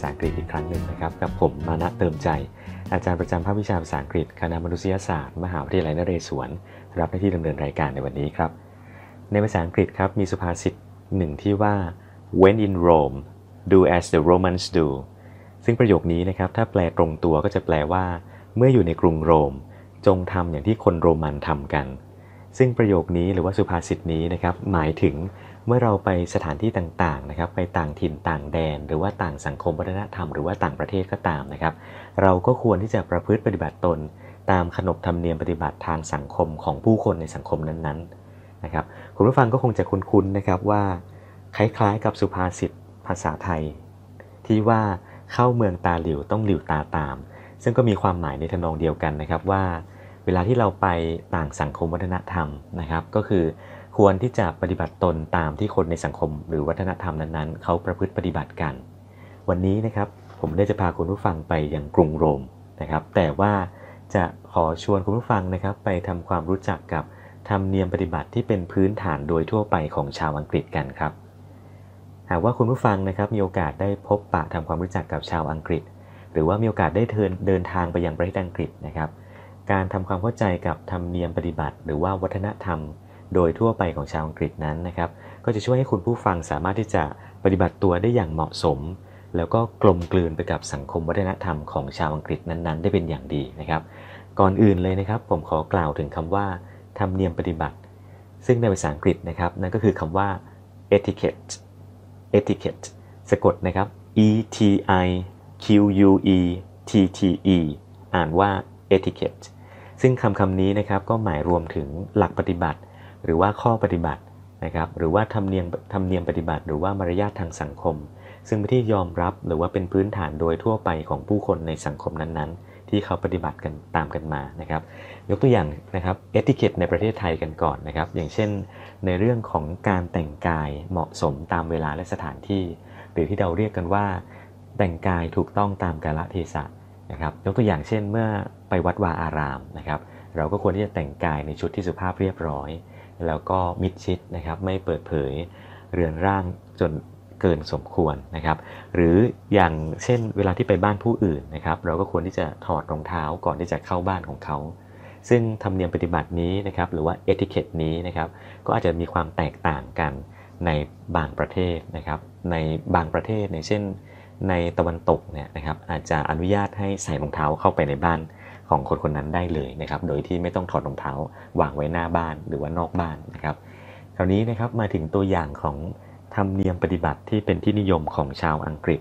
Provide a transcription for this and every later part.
ษาอังกฤษอีกครั้งหนึ่งนะครับกับผมมานะเติมใจ อาจารย์ประจำภาควิชาภาษาอังกฤษคณะมนุษยศาสตร์ มหาวิทยาลัยนเรศวร รับหน้าที่ดำเนินรายการในวันนี้ครับ ในภาษาอังกฤษครับมีสุภาษิตหนึ่งที่ว่า when in Rome do as the Romans do ซึ่งประโยคนี้นะครับถ้าแปลตรงตัวก็จะแปลว่า เมื่ออยู่ในกรุงโรม จงทำอย่างที่คนโรมันทำกัน ซึ่งประโยคนี้หรือว่าสุภาษิตนี้นะครับหมายถึงเมื่อเราไปสถานที่ต่างๆ นะครับ ไปต่างถิ่นต่างแดน หรือว่าต่างสังคมวัฒนธรรม หรือว่าต่างประเทศก็ตามนะครับ เราก็ควรที่จะประพฤติปฏิบัติตน ตามขนบธรรมเนียมปฏิบัติทางสังคมของผู้คนในสังคมนั้นๆ นะครับ คุณผู้ฟังก็คงจะคุ้นๆ นะครับว่าคล้ายๆ กับสุภาษิตภาษาไทย ที่ว่าเข้าเมืองตาหลิวต้องหลิวตาตาม ซึ่งก็มีความหมายในทนองเดียวกันนะครับว่า เวลาที่เราไปต่างสังคมวัฒนธรรมนะครับก็คือควรที่จะปฏิบัติตนตามที่คนในสังคม หรือวัฒนธรรมนั้นๆ เขาประพฤติปฏิบัติกัน วันนี้นะครับผมได้จะพาคุณผู้ฟังไปยังกรุงโรมนะครับ แต่ว่าจะขอชวนคุณผู้ฟังนะครับไปทำความรู้จักกับธรรมเนียมปฏิบัติที่เป็นพื้นฐานโดยทั่วไปของชาวอังกฤษกันครับ หากว่าคุณผู้ฟังนะครับมีโอกาสได้พบปะทำความรู้จักกับชาวอังกฤษ หรือว่ามีโอกาสได้เดินทางไปยังประเทศอังกฤษนะครับ การทำความเข้าใจกับธรรมเนียมปฏิบัติ หรือว่าวัฒนธรรมโดยทั่วไปของชาวอังกฤษนั้นนะครับ ก็จะช่วยให้คุณผู้ฟังสามารถที่จะปฏิบัติตัวได้อย่างเหมาะสม แล้วก็กลมกลืนไปกับสังคมวัฒนธรรมของชาวอังกฤษนั้น ๆ ได้เป็นอย่างดีนะครับ ก่อนอื่นเลยนะครับผมขอกล่าวถึงคำว่า ธรรมเนียมปฏิบัติ ซึ่งในภาษาอังกฤษนะครับ นั่นก็คือคำว่า etiquette etiquette สะกดนะครับ e t i q u e t t e อ่านว่า etiquette ซึ่งคำคำนี้นะครับก็หมายรวมถึงหลักปฏิบัติหรือว่าข้อปฏิบัตินะครับ หรือว่าธรรมเนียมธรรมเนียมปฏิบัติ หรือว่ามารยาททางสังคม ซึ่งเป็นที่ยอมรับหรือว่าเป็นพื้นฐานโดยทั่วไปของผู้คนในสังคมนั้นๆ ที่เขาปฏิบัติกันตามกันมา นะครับ ยกตัวอย่างนะครับ เอติเคตในประเทศไทยกันก่อนนะครับ อย่างเช่นในเรื่องของการแต่งกายเหมาะสมตามเวลาและสถานที่ หรือที่เราเรียกกันว่า แต่งกายถูกต้องตามกาลเทศะ นะครับ ยกตัวอย่างเช่นเมื่อไปวัดวาอารามนะครับ เราก็ควรที่จะแต่งกายในชุดที่สุภาพเรียบร้อยแล้วก็มิดชิดนะครับไม่เปิดเผยเรือนร่างจนเกินสมควรนะครับหรืออย่างเช่นเวลาที่ไปบ้านผู้อื่นนะครับเราก็ควรที่จะถอดรองเท้าก่อนที่จะเข้าบ้านของเขา ซึ่งธรรมเนียมปฏิบัตินี้นะครับหรือว่าเอทิเคตนี้นะครับก็อาจจะมีความแตกต่างกันในบางประเทศนะครับในบางประเทศในเช่นในตะวันตกเนี่ยนะครับอาจจะอนุญาตให้ใส่รองเท้าเข้าไปในบ้านของคนคนนั้นได้เลยนะครับโดยที่ไม่ต้องถอดรองเท้าวางไว้หน้าบ้านหรือว่านอกบ้านนะครับคราวนี้นะครับมาถึงตัวอย่างของ ธรรมเนียมปฏิบัติที่เป็นที่นิยมของชาวอังกฤษ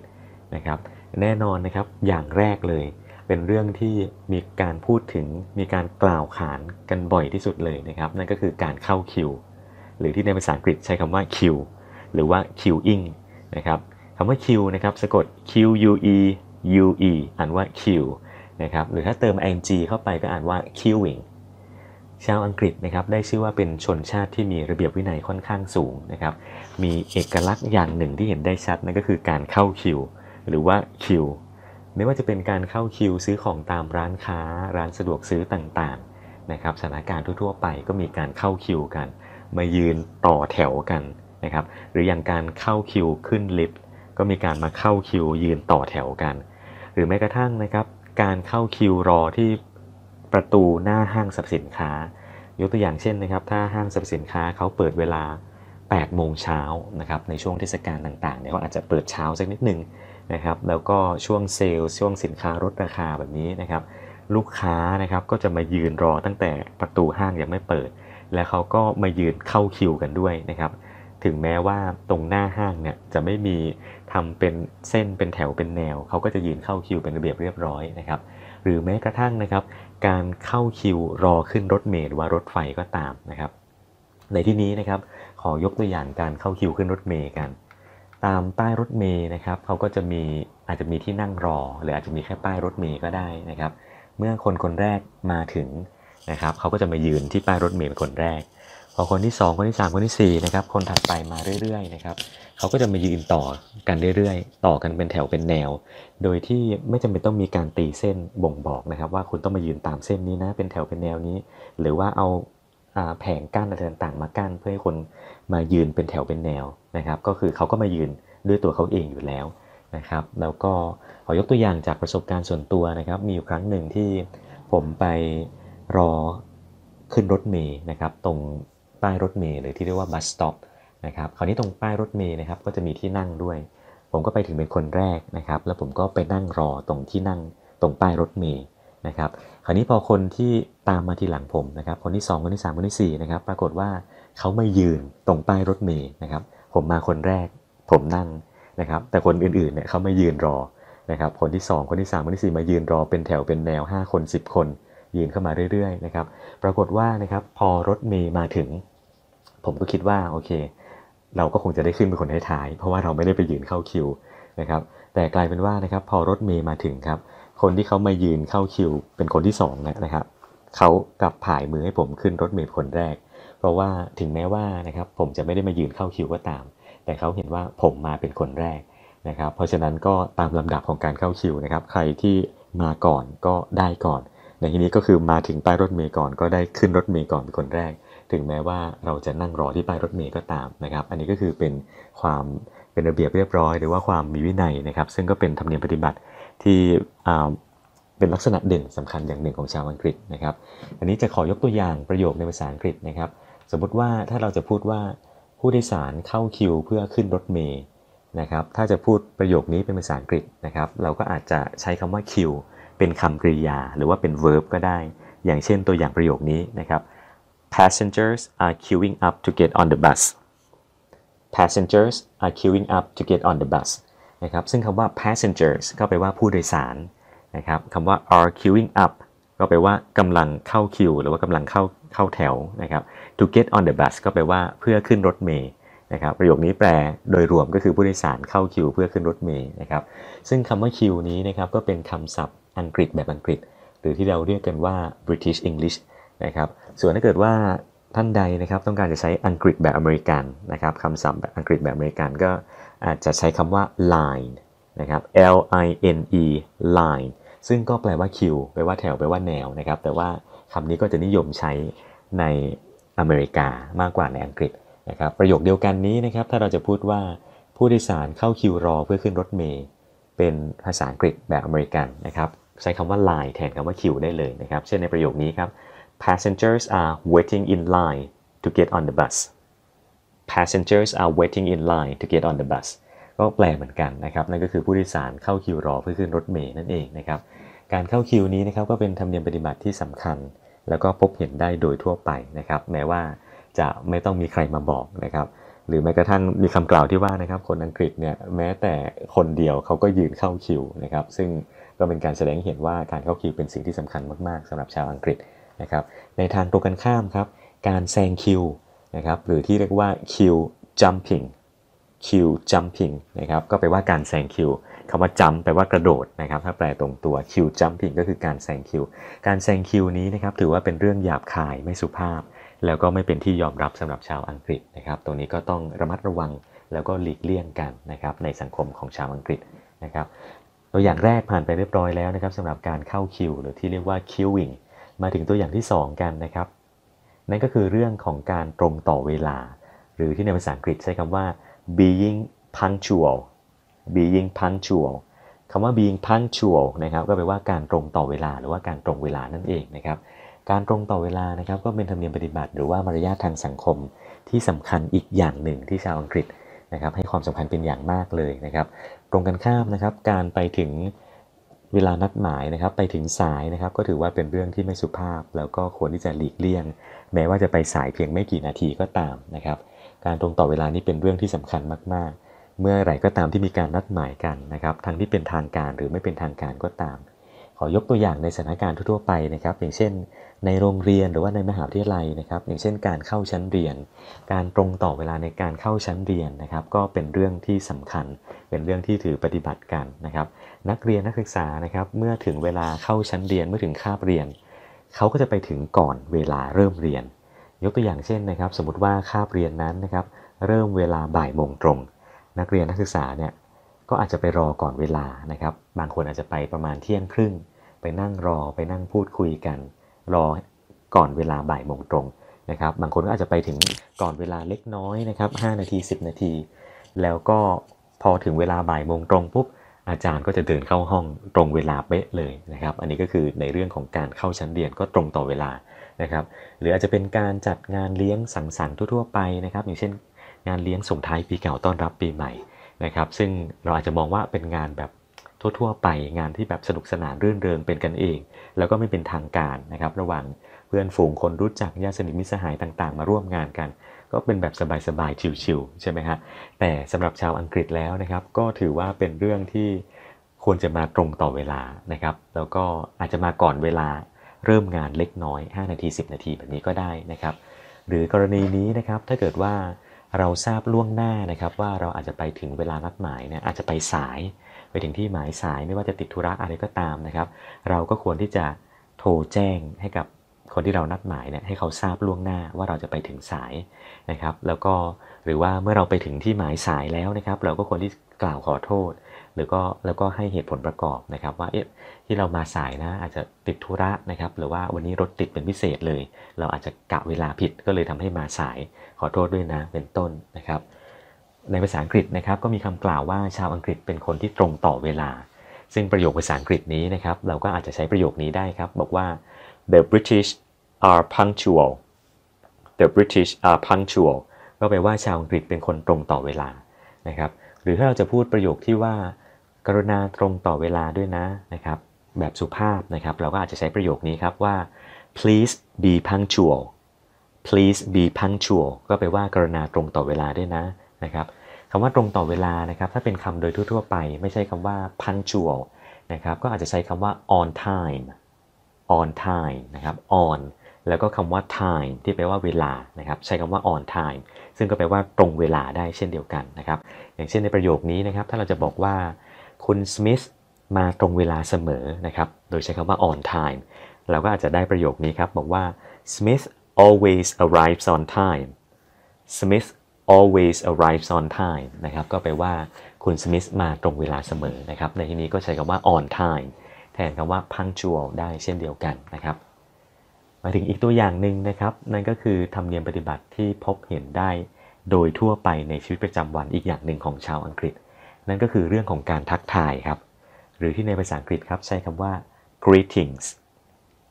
นะครับ แน่นอนนะครับอย่างแรกเลยเป็นเรื่องที่มีการพูดถึงมีการกล่าวขานกันบ่อยที่สุดเลยนะครับนั่นก็คือการเข้าคิวหรือที่ในภาษาอังกฤษใช้คำว่าคิวหรือว่าคิวอิงนะครับคำว่าคิวนะครับสะกด Q U E U E อ่านว่าคิวนะครับหรือถ้าเติม ing เข้าไปก็อ่านว่า queuing ชาวอังกฤษนะครับได้ชื่อว่าเป็นชนชาติที่มีระเบียบวินัยค่อนข้างสูงนะครับ มีเอกลักษณ์อย่างหนึ่งที่เห็นได้ชัดนั่นก็คือการเข้าคิว หรือว่าคิวไม่ว่าจะเป็นการเข้าคิว ซื้อของตามร้านค้า ร้านสะดวกซื้อต่างๆนะครับ สถานการณ์ทั่วๆไปก็มีการเข้าคิวกัน มายืนต่อแถวกันนะครับ หรืออย่างการเข้าคิวขึ้นลิฟต์ก็มีการมาเข้าคิว ยืนต่อแถวกัน หรือแม้กระทั่งนะครับการเข้าคิวรอที่ประตูหน้าห้างสรรพสินค้า ยกตัวอย่างเช่นนะครับ ถ้าห้างสรรพสินค้าเขาเปิดเวลา8โมงเช้านะครับในช่วงเทศกาลต่างๆเนี่ยเขาอาจจะเปิดเช้าสักนิดหนึ่งนะครับ แล้วก็ช่วงเซลล์ช่วงสินค้าลดราคาแบบนี้นะครับ ลูกค้านะครับก็จะมายืนรอตั้งแต่ประตูห้างยังไม่เปิด และเขาก็มายืนเข้าคิว กันด้วยนะครับถึงแม้ว่าตรงหน้าห้างเนี่ยจะไม่มีทำเป็นเส้นเป็นแถวเป็นแนวเขาก็จะยืนเข้าคิวเป็นระเบียบเรียบร้อยนะครับ หรือแม้กระทั่งนะครับ การเข้าคิวรอขึ้นรถเมล์ว่ารถไฟก็ตามนะครับ ในที่นี้นะครับขอยกตัวอย่างการเข้าคิวขึ้นรถเมล์กัน ตามป้ายรถเมล์นะครับเขาก็จะมีอาจจะมีที่นั่งรอหรืออาจจะมีแค่ป้ายรถเมล์ก็ได้นะครับ เมื่อคนคนแรกมาถึงนะครับเขาก็จะมายืนที่ป้ายรถเมล์เป็นคนแรกพอคนที่2คนที่3คนที่4นะครับคนถัดไปมาเรื่อยๆนะครับเขาก็จะมายืนต่อกันเรื่อยๆ ต่อกันเป็นแถวเป็นแนว โดยที่ไม่จำเป็นต้องมีการตีเส้นบ่งบอกนะครับ ว่าคุณต้องมายืนตามเส้นนี้นะเป็นแถวเป็นแนวนี้ หรือว่าเอาแผงกั้นอะไรต่างๆมากั้นเพื่อให้คนมายืนเป็นแถวเป็นแนวนะครับก็คือเขาก็มายืนด้วยตัวเขาเองอยู่แล้วนะครับแล้วก็ขอยกตัวอย่างจากประสบการณ์ส่วนตัวนะครับมีอยู่ครั้งหนึ่งที่ผมไปรอขึ้นรถเมย์นะครับตรงป้ายรถเมล์หรือที่เรียกว่าบัสสต็อปนะครับ คราวนี้ตรงป้ายรถเมล์นะครับก็จะมีที่นั่งด้วย ผมก็ไปถึงเป็นคนแรกนะครับแล้วผมก็ไปนั่งรอตรงที่นั่งตรงป้ายรถเมล์นะครับ คราวนี้พอคนที่ตามมาทีหลังผมนะครับคนที่2คนที่3คนที่4นะครับปรากฏว่าเขาไม่ยืนตรงป้ายรถเมล์นะครับผมมาคนแรก ผมนั่งนะครับแต่คนอื่นๆเนี่ยเขาไม่ยืนรอนะครับคนที่2คนที่3คนที่4มายืนรอเป็นแถวเป็นแนว5คน10คนยืนเข้ามาเรื่อยๆนะครับ ปรากฏว่านะครับพอรถเมย์มาถึง ผมก็คิดว่าโอเค เราก็คงจะได้ขึ้นเป็นคนท้ายยเพราะว่าเราไม่ได้ไปยืนเข้าคิวนะครับ แต่กลายเป็นว่านะครับพอรถเมย์มาถึงครับ คนที่เขามายืนเข้าคิวเป็นคนที่2นะครับเขากลับผายมือให้ผมขึ้นรถเมย์คนแรก เพราะว่าถึงแม้ว่านะครับผมจะไม่ได้มายืนเข้าคิวก็ตาม แต่เขาเห็นว่าผมมาเป็นคนแรกนะครับ เพราะฉะนั้นก็ตามลำดับของการเข้าคิวนะครับ ใครที่มาก่อนก็ได้ก่อนในที่นี้ก็คือมาถึงป้ายรถเมย์ก่อนก็ได้ขึ้นรถเมย์ก่อนเป็นคนแรก ถึงแม้ว่าเราจะนั่งรอที่ป้ายรถเมย์ก็ตามนะครับอันนี้ก็คือเป็นความเป็นระเบียบเรียบร้อย หรือว่าความมีวินัยนะครับซึ่งก็เป็นธรรมเนียมปฏิบัติที่เป็นลักษณะเด่นสำคัญอย่างหนึ่งของชาวอังกฤษนะครับ อันนี้จะขอยกตัวอย่างประโยคในภาษาอังกฤษนะครับสมมุติว่าถ้าเราจะพูดว่าผู้โดยสารเข้าคิว เพื่อขึ้นรถเมย์นะครับถ้าจะพูดประโยคนี้เป็นภาษาอังกฤษนะครับเราก็อาจจะใช้คำว่าคิวเป็นคำกริยาหรือว่าเป็น verb ก็ได้ อย่างเช่นตัวอย่างประโยคนี้นะครับ passengers are queuing up to get on the bus passengers are queuing up to get on the bus นะครับ ซึ่งคำว่า passengers ก็แปลว่าผู้โดยสารนะครับคำว่า are queuing up ก็แปลว่ากำลังเข้าคิวหรือว่ากำลังเข้าเข้าแถวนะครับ to get on the bus ก็แปลว่าเพื่อขึ้นรถเมย์นะครับ ประโยคนี้แปลโดยรวมก็คือผู้โดยสารเข้าคิวเพื่อขึ้นรถเมย์นะครับ ซึ่งคำว่าคิวนี้นะครับก็เป็นคำศัพท์อังกฤษแบบอังกฤษหรือที่เราเรียกกันว่า British English นะครับส่วนถ้าเกิดว่าท่านใดนะครับ ต้องการจะใช้อังกฤษแบบอเมริกันนะครับคำศัพท์แบบอังกฤษแบบอเมริกันก็อาจจะใช้คำว่า line นะครับ L I N E line ซึ่งก็แปลว่าคิวแปลว่าแถวแปลว่าแนวนะครับแต่ว่าคำนี้ก็จะนิยมใช้ในอเมริกามากกว่าในอังกฤษนะครับ ประโยคเดียวกันนี้นะครับถ้าเราจะพูดว่าผู้โดยสารเข้าคิวรอเพื่อขึ้นรถเมล์เป็นภาษาอังกฤษแบบอเมริกันนะครับใช้คำว่า line แทนคำว่า queue ได้เลยนะครับ เช่นในประโยคนี้ครับ passengers are waiting in line to get on the bus passengers are waiting in line to get on the bus ก็แปลเหมือนกันนะครับ นั่นก็คือผู้โดยสารเข้าคิวรอเพื่อขึ้นรถเมล์นั่นเองนะครับ การเข้าคิวนี้นะครับก็เป็นธรรมเนียมปฏิบัติที่สำคัญ แล้วก็พบเห็นได้โดยทั่วไปนะครับ แม้ว่าจะไม่ต้องมีใครมาบอกนะครับ หรือแม้กระทั่งมีคำกล่าวที่ว่านะครับคนอังกฤษเนี่ยแม้แต่คนเดียวเขาก็ยืนเข้าคิวนะครับ ซึ่งก็เป็นการแสดงให้เห็นว่าการเข้าคิวเป็นสิ่งที่สำคัญมากๆสำหรับชาวอังกฤษนะครับในทางตรงกันข้ามครับ การแซงคิวนะครับหรือที่เรียกว่าคิวจัมพิงคิวจัมพิงนะครับก็แปลว่าการแซงคิวคำว่าจัมแปลว่ากระโดดนะครับ ถ้าแปลตรงตัวคิวจัมพิงก็คือการแซงคิวการแซงคิวนี้นะครับถือว่าเป็นเรื่องหยาบคายไม่สุภาพ แล้วก็ไม่เป็นที่ยอมรับสำหรับชาวอังกฤษนะครับตรงนี้ก็ต้องระมัดระวัง แล้วก็หลีกเลี่ยงกันนะครับในสังคมของชาวอังกฤษนะครับตัวอย่างแรกผ่านไปเรียบร้อยแล้วนะครับสำหรับการเข้าคิวหรือที่เรียกว่าคิว u ิงมาถึงตัวอย่างที่ 2 กันนะครับนั่นก็คือเรื่องของการตรงต่อเวลา หรือที่ในภาษาอังกฤษใช้คำว่า being punctual being punctual คำว่า being punctual นะครับก็แปลว่าการตรงต่อเวลาหรือว่าการตรงเวลานั่นเองนะครับการตรงต่อเวลานะครับก็เป็นธรรมเนียมปฏิบัติ หรือว่ามารยาททางสังคมที่สำคัญอีกอย่างหนึ่งที่ชาวอังกฤษนะครับให้ความสำคัญเป็นอย่างมากเลยนะครับ ตรงกันข้ามนะครับการไปถึงเวลานัดหมายนะครับ ไปถึงสายนะครับก็ถือว่าเป็นเรื่องที่ไม่สุภาพ แล้วก็ควรที่จะหลีกเลี่ยง แม้ว่าจะไปสายเพียงไม่กี่นาทีก็ตามนะครับการตรงต่อเวลานี้เป็นเรื่องที่สำคัญมากๆ เมื่อไหร่ก็ตามที่มีการนัดหมายกันนะครับ ทั้งที่เป็นทางการหรือไม่เป็นทางการก็ตามขอยกตัวอย่างในสถานการณ์ทั่วไปนะครับอย่างเช่น ในโรงเรียนหรือว่าในมหาวิทยาลัยนะครับอย่างเช่นการเข้าชั้นเรียน การตรงต่อเวลาในการเข้าชั้นเรียนนะครับ ก็เป็นเรื่องที่สำคัญเป็นเรื่องที่ถือปฏิบัติกันนะครับ นักเรียนนักศึกษานะครับเมื่อถึงเวลาเข้าชั้นเรียนเมื่อถึงคาบเรียนเขาก็จะไปถึงก่อนเวลาเริ่มเรียน ยกตัวอย่างเช่นนะครับ สมมติว่าคาบเรียนนั้นนะครับ เริ่มเวลาบ่ายโมงตรงนักเรียนนักศึกษาเนี่ยก็อาจจะไปรอก่อนเวลานะครับบางคนอาจจะไปประมาณเที่ยงครึ่ง ไปนั่งรอไปนั่งพูดคุยกัน รอก่อนเวลาบ่ายโมงตรงนะครับ บางคนก็อาจจะไปถึงก่อนเวลาเล็กน้อยนะครับ5นาที 10 นาทีแล้วก็พอถึงเวลาบ่ายโมงตรงปุ๊บอาจารย์ก็จะเดินเข้าห้องตรงเวลาเป๊ะเลยนะครับ อันนี้ก็คือในเรื่องของการเข้าชั้นเรียนก็ตรงต่อเวลานะครับหรืออาจจะเป็นการจัดงานเลี้ยงสังสรรค์ทั่วๆไปนะครับอย่างเช่น งานเลี้ยงส่งท้ายปีเก่าต้อนรับปีใหม่นะครับซึ่งเราอาจจะมองว่าเป็นงานแบบทั่วๆไปงานที่แบบสนุกสนานรื่นเริงเป็นกันเอง แล้วก็ไม่เป็นทางการนะครับระหว่างเพื่อนฝูงคนรู้จักญาติสนิทมิสหายต่างๆ มาร่วมงานกัน ก็เป็นแบบสบายๆชิลๆใช่ไหมฮะแต่สำหรับชาวอังกฤษแล้วนะครับ ก็ถือว่าเป็นเรื่องที่ควรจะมาตรงต่อเวลานะครับ แล้วก็อาจจะมาก่อนเวลาเริ่มงานเล็กน้อย 5 นาที 10 นาทีแบบนี้ก็ได้นะครับ หรือกรณีนี้นะครับถ้าเกิดว่าเราทราบล่วงหน้านะครับ ว่าเราอาจจะไปถึงเวลานัดหมายเนี่ยอาจจะไปสายไปถึงที่หมายสายไม่ว่าจะติดธุระอะไรก็ตามนะครับ เราก็ควรที่จะโทรแจ้งให้กับคนที่เรานัดหมายเนี่ยให้เขาทราบล่วงหน้าว่าเราจะไปถึงสายนะครับ แล้วก็หรือว่าเมื่อเราไปถึงที่หมายสายแล้วนะครับเราก็ควรที่กล่าวขอโทษ หรือก็แล้วก็ให้เหตุผลประกอบนะครับ ว่าเอ๊ะที่เรามาสายนะอาจจะติดธุระนะครับหรือว่าวันนี้รถติดเป็นพิเศษเลย เราอาจจะกะเวลาผิด ก็เลยทำให้มาสายขอโทษด้วยนะเป็นต้นนะครับในภาษาอังกฤษนะครับก็มีคำกล่าวว่าชาวอังกฤษเป็นคนที่ตรงต่อเวลา ซึ่งประโยคภาษาอังกฤษนี้นะครับเราก็อาจจะใช้ประโยคนี้ได้ครับบอกว่า the British are punctual the British are punctual ก็แปลว่าชาวอังกฤษเป็นคนตรงต่อเวลานะครับหรือถ้าเราจะพูดประโยคที่ว่า กรุณาตรงต่อเวลาด้วยนะนะครับแบบสุภาพนะครับเราก็อาจจะใช้ประโยคนี้ครับว่า please be punctual please be punctual ก็แปลว่า กรุณาตรงต่อเวลาด้วยนะนะครับคำว่าตรงต่อเวลานะครับถ้าเป็นคำโดยทั่วๆไป ไม่ใช่คำว่า punctual นะครับก็อาจจะใช้คำว่า on time on time นะครับ on แล้วก็คำว่า time ที่แปลว่าเวลา นะครับ ใช้คำว่า on time ซึ่งก็แปลว่าตรงเวลาได้เช่นเดียวกันนะครับ อย่างเช่นในประโยคนี้นะครับ ถ้าเราจะบอกว่า คุณสมิธมาตรงเวลาเสมอนะครับ โดยใช้คำว่า on time เราก็อาจจะได้ประโยคนี้ครับ บอกว่า Smith always arrives on time Smith always arrives on time นะครับ ก็แปลว่าคุณสมิธมาตรงเวลาเสมอนะครับ ในที่นี้ก็ใช้คำว่า on time แทนคำว่า punctual ได้เช่นเดียวกันนะครับาถึงอีกตัวอย่างหนึ่งนะครับนั่นก็คือธรรมเนียมปฏิบัติที่พบเห็นได้ โดยทั่วไปในชีวิตประจำวันอีกอย่างหนึ่งของชาวอังกฤษ นั่นก็คือเรื่องของการทักทายครับ หรือที่ในภาษาอังกฤษครับใช้คำว่า greetings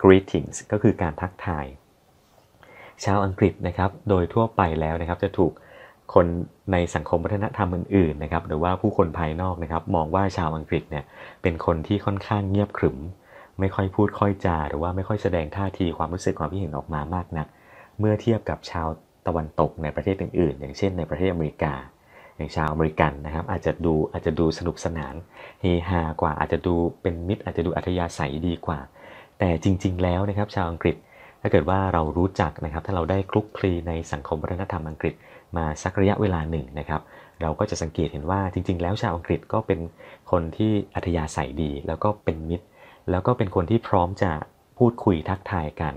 greetings ก็คือการทักทาย ชาวอังกฤษนะครับโดยทั่วไปแล้วนะครับจะถูกคนในสังคมวัฒนธรรมอื่นๆนะครับหรือว่าผู้คนภายนอกนะครับมองว่าชาวอังกฤษเนี่ยเป็นคนที่ค่อนข้างเงียบขรึมไม่ค่อยพูดค่อยจาหรือว่าไม่ค่อยแสดงท่าทีความรู้สึกความคิดเห็นออกมามากนัก เมื่อเทียบกับชาวตะวันตกในประเทศอื่นๆอย่างเช่น ในประเทศอเมริกา อย่างชาวอเมริกันนะครับ อาจจะดูอาจจะดูสนุกสนาน เฮฮากว่าอาจจะดูเป็นมิตรอาจจะดูอัธยาศัยดีกว่า แต่จริงๆ แล้วนะครับชาวอังกฤษ ถ้าเกิดว่าเรารู้จักนะครับ ถ้าเราได้คลุกคลีในสังคมวัฒนธรรมอังกฤษ มาสักระยะเวลาหนึ่งนะครับ เราก็จะสังเกตเห็นว่าจริง ๆ แล้วชาวอังกฤษก็เป็นคนที่อัธยาศัยดี แล้วก็เป็นมิตรแล้วก็เป็นคนที่พร้อมจะพูดคุยทักทายกัน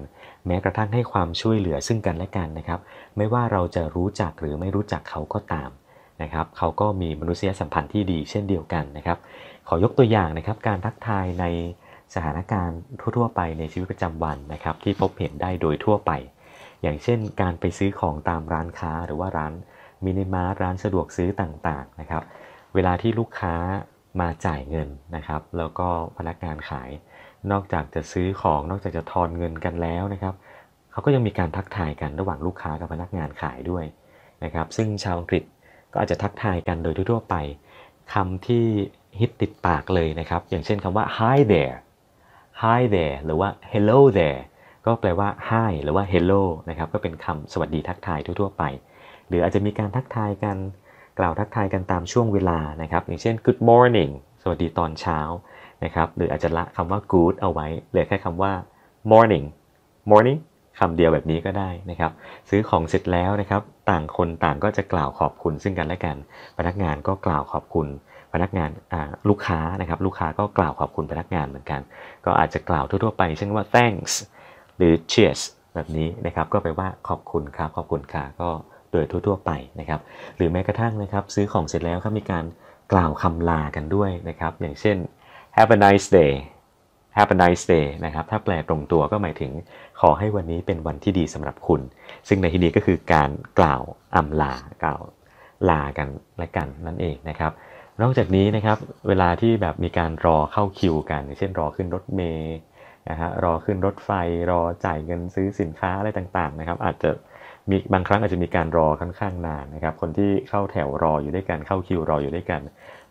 แม้กระทั่งให้ความช่วยเหลือซึ่งกันและกันนะครับ ไม่ว่าเราจะรู้จักหรือไม่รู้จักเขาก็ตามนะครับ เขาก็มีมนุษยสัมพันธ์ที่ดีเช่นเดียวกันนะครับ ขอยกตัวอย่างนะครับการทักทายในสถานการณ์ทั่วๆ ไปในชีวิตประจำวันนะครับ ที่พบเห็นได้โดยทั่วไป อย่างเช่น การไปซื้อของตามร้านค้า หรือว่าร้าน มินิมาร์ร้านสะดวกซื้อต่างๆนะครับ เวลาที่ลูกค้ามาจ่ายเงินนะครับ แล้วก็พนักงานขาย นอกจากจะซื้อของนอกจากจะทอนเงินกันแล้วนะครับเขาก็ยังมีการทักทายกันระหว่างลูกค้ากับพนักงานขายด้วยนะครับ ซึ่งชาวอังกฤษ ก็อาจจะทักทายกันโดยทั่วไป คำที่ฮิตติดปากเลยนะครับ อย่างเช่นคำว่า hi there hi there หรือว่า hello there ก็แปลว่า hi หรือว่า hello นะครับก็เป็นคำสวัสดีทักทายทั่วๆไป หรืออาจจะมีการทักทายกันกล่าวทักทายกันตามช่วงเวลานะครับ อย่างเช่น good morning สวัสดีตอนเช้านะครับ หรืออาจจะละคำว่า good เอาไว้ เหลือแค่คำว่า morning morning คำเดียวแบบนี้ก็ได้นะครับ ซื้อของเสร็จแล้วนะครับ ต่างคนต่างก็จะกล่าวขอบคุณซึ่งกันและกัน พนักงานก็กล่าวขอบคุณพนักงานลูกค้านะครับ ลูกค้าก็กล่าวขอบคุณพนักงานเหมือนกัน ก็อาจจะกล่าวทั่ว ๆ ไปเช่นว่า thanks หรือ cheers แบบนี้นะครับ ก็แปลว่าขอบคุณครับขอบคุณค่ะก็โดยทั่ว ๆ ไปนะครับหรือแม้กระทั่งนะครับซื้อของเสร็จแล้วครับมีการกล่าวคำลากันด้วยนะครับอย่างเช่น have a nice day have a nice day นะครับถ้าแปลตรงตัวก็หมายถึงขอให้วันนี้เป็นวันที่ดีสำหรับคุณ ซึ่งในที่นี้ก็คือการกล่าวอำลากล่าวลากัน และกันนั่นเองนะครับนอกจากนี้นะครับเวลาที่แบบมีการรอเข้าคิวกันเช่น รอขึ้นรถเมย์นะฮะรอขึ้นรถไฟรอจ่ายเงินซื้อสินค้าอะไรต่างๆนะครับอาจจะมีบางครั้งอาจจะมีการรอค่อนข้างนานนะครับ คนที่เข้าแถวรออยู่ด้วยกัน เข้าคิวรออยู่ด้วยกัน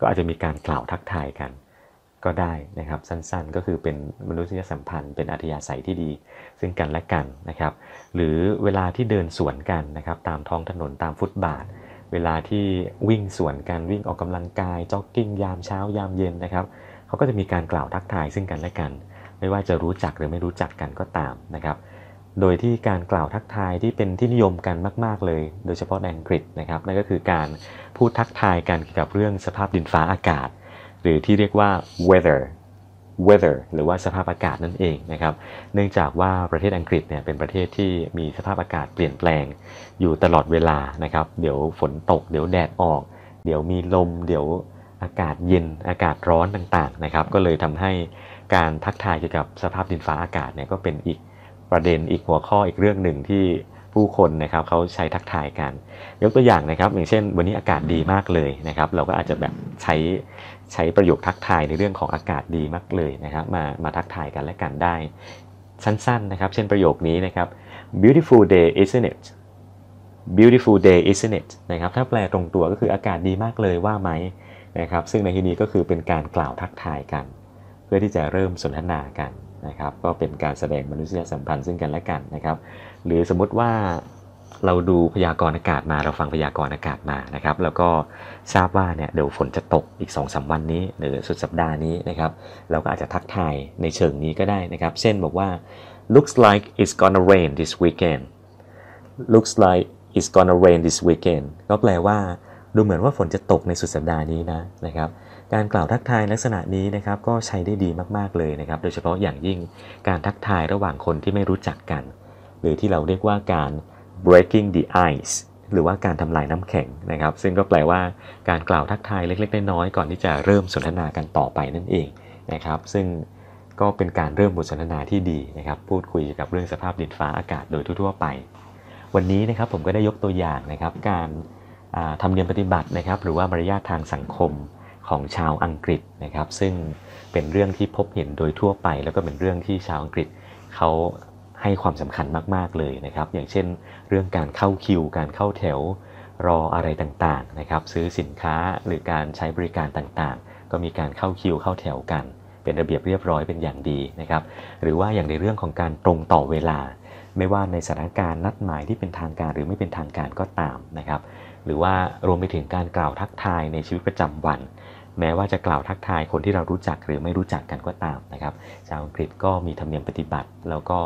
ก็อาจจะมีการกล่าวทักทายกัน ก็ได้นะครับ สั้นๆ ก็คือเป็นมนุษยสัมพันธ์เป็นอัธยาศัยที่ดี ซึ่งกันและกันนะครับ หรือเวลาที่เดินสวนกันนะครับ ตามท้องถนนตามฟุตบาท เวลาที่วิ่งสวนกันวิ่งออกกำลังกายจ็อกกิ้งยามเช้ายามเย็นนะครับเขาก็จะมีการกล่าวทักทายซึ่งกันและกัน ไม่ว่าจะรู้จักหรือไม่รู้จักกันก็ตามนะครับโดยที่การกล่าวทักทายที่เป็นที่นิยมกันมาก ๆ เลย โดยเฉพาะในอังกฤษนะครับนั่นก็คือการพูดทักทายกันเกี่ยวกับเรื่องสภาพดินฟ้าอากาศ หรือที่เรียกว่า weather weather หรือว่าสภาพอากาศนั่นเองนะครับเนื่องจากว่าประเทศอังกฤษเนี่ยเป็นประเทศที่มีสภาพอากาศเปลี่ยนแปลง อยู่ตลอดเวลานะครับเดี๋ยวฝนตก เดี๋ยวแดดออก เดี๋ยวมีลม เดี๋ยวอากาศเย็นอากาศร้อนต่างๆนะครับก็เลยทำให้การทักทายเกี่ยวกับสภาพดินฟ้าอากาศเนี่ยก็เป็นอีกประเด็นอีกหัวข้ออีกเรื่องหนึ่งที่ผู้คนนะครับเขาใช้ทักทายกัน ยกตัวอย่างนะครับ อย่างเช่นวันนี้อากาศดีมากเลยนะครับเราก็อาจจะแบบใช้ใช้ประโยคทักทายในเรื่องของอากาศดีมากเลยนะครับมามาทักทายกันและกันได้ สั้นๆนะครับเช่นประโยคนี้นะครับ beautiful day isn't it beautiful day isn't it นะครับถ้าแปลตรงตัวก็คืออากาศดีมากเลยว่าไหมนะครับซึ่งในที่นี้ก็คือเป็นการกล่าวทักทายกัน เพื่อที่จะเริ่มสนทนากันนะครับก็เป็นการแสดงมนุษยสัมพันธ์ซึ่งกันและกันนะครับ หรือสมมุติว่าเราดูพยากรณ์อากาศมาเราฟังพยากรณ์อากาศมานะครับ แล้วก็ทราบว่าเนี่ยเดี๋ยวฝนจะตกอีก2อสวันนี้หรือสุดสัปดาห์นี้นะครับ เราก็อาจจะทักทายในเชิงนี้ก็ได้นะครับ เช่นบอกว่า looks like it's gonna rain this weekend looks like it's gonna rain this weekend ก็แปลว่าดูเหมือนว่าฝนจะตกในสุดสัปดาห์นี้นะนะครับการกล่าวทักทายลักษณะนี้นะครับก็ใช้ได้ดีมาก ๆ เลยนะครับ โดยเฉพาะอย่างยิ่งการทักทายระหว่างคนที่ไม่รู้จักกัน หรือที่เราเรียกว่าการ breaking the ice หรือว่าการทำลายน้ำแข็งนะครับซึ่งก็แปลว่าการกล่าวทักทายเล็ก ๆ น้อยๆก่อนที่จะเริ่มสนทนากันต่อไปนั่นเองนะครับ ซึ่งก็เป็นการเริ่มบทสนทนาที่ดีนะครับพูดคุยกับเรื่องสภาพดินฟ้าอากาศโดยทั่วๆไป วันนี้นะครับผมก็ได้ยกตัวอย่างนะครับ การทำเนียมปฏิบัตินะครับหรือว่ามารยาททางสังคมของชาวอังกฤษนะครับ ซึ่งเป็นเรื่องที่พบเห็นโดยทั่วไป แล้วก็เป็นเรื่องที่ชาวอังกฤษเขาให้ความสำคัญมาก ๆ เลยนะครับ อย่างเช่น เรื่องการเข้าคิวการเข้าแถวรออะไรต่างๆนะครับ ซื้อสินค้าหรือการใช้บริการต่าง ๆ ก็มีการเข้าคิวเข้าแถวกัน เป็นระเบียบเรียบร้อยเป็นอย่างดีนะครับหรือว่าอย่างในเรื่องของการตรงต่อเวลา ไม่ว่าในสถานการณ์นัดหมายที่เป็นทางการหรือไม่เป็นทางการก็ตามนะครับ หรือว่ารวมไปถึงการกล่าวทักทายในชีวิตประจำวันแม้ว่าจะกล่าวทักทายคนที่เรารู้จักหรือไม่รู้จักกันก็ตามนะครับชาวอังกฤษก็มีธรรมเนียมปฏิบัติ แล้วก็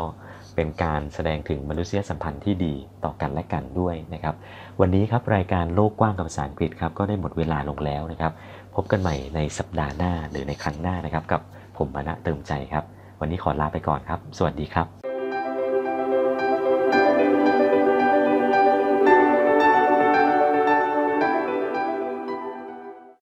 เป็นการแสดงถึงมนุษยสัมพันธ์ที่ดีต่อกันและกันด้วยนะครับ วันนี้ครับรายการโลกกว้างกับภาษาอังกฤษครับ ก็ได้หมดเวลาลงแล้วนะครับ พบกันใหม่ในสัปดาห์หน้าหรือในครั้งหน้านะครับ กับผมมณะเติมใจครับ วันนี้ขอลาไปก่อนครับ สวัสดีครับ